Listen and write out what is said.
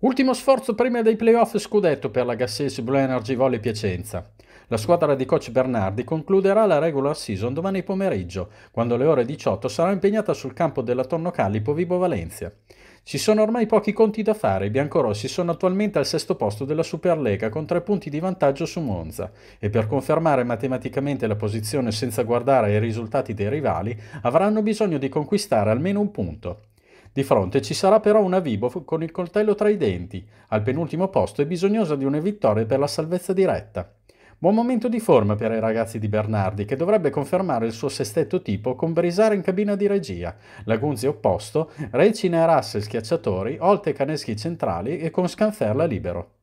Ultimo sforzo prima dei playoff scudetto per la Gassese Blue Energy Volley Piacenza. La squadra di coach Bernardi concluderà la regular season domani pomeriggio, quando alle ore 18 sarà impegnata sul campo della Torno Callipo Vibo Valencia. Ci sono ormai pochi conti da fare, i biancorossi sono attualmente al sesto posto della Superlega con tre punti di vantaggio su Monza e per confermare matematicamente la posizione senza guardare ai risultati dei rivali avranno bisogno di conquistare almeno un punto. Di fronte ci sarà però una Vibo con il coltello tra i denti, al penultimo posto e bisognosa di una vittoria per la salvezza diretta. Buon momento di forma per i ragazzi di Bernardi, che dovrebbe confermare il suo sestetto tipo con Brisare in cabina di regia, Lagunzi opposto, Recina e Russell schiacciatori, Olte e Caneschi centrali e con Scanferla libero.